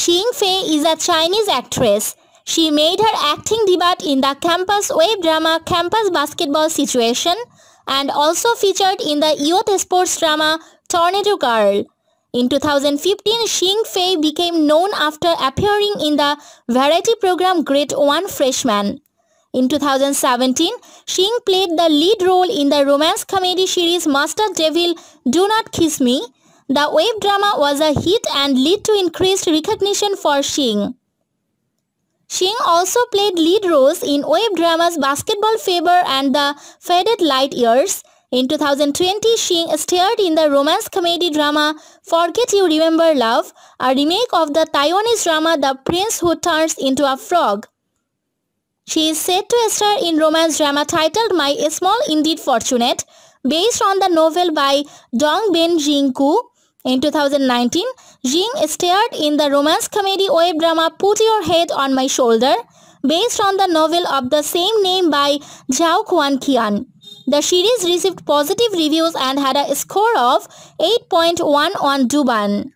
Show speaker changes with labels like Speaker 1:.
Speaker 1: Xing Fei is a Chinese actress. She made her acting debut in the campus web drama Campus Basketball Situation and also featured in the youth sports drama Tornado Girl. In 2015, Xing Fei became known after appearing in the variety program Great 1 Freshman. In 2017, Xing played the lead role in the romance comedy series Master Devil Do Not Kiss Me the web drama was a hit and led to increased recognition for Xing. Xing also played lead roles in web dramas Basketball Fever and The Faded Light Years. In 2020, Singh starred in the romance comedy drama Forget You Remember Love, a remake of the Taiwanese drama The Prince Who Turns into a Frog. She is said to star in romance drama titled My Small Indeed Fortunate, based on the novel by Dong Ben Jinku, in 2019, Jing starred in the romance comedy web drama Put Your Head on My Shoulder based on the novel of the same name by Zhao Quan Qian. The series received positive reviews and had a score of 8.1 on Duban.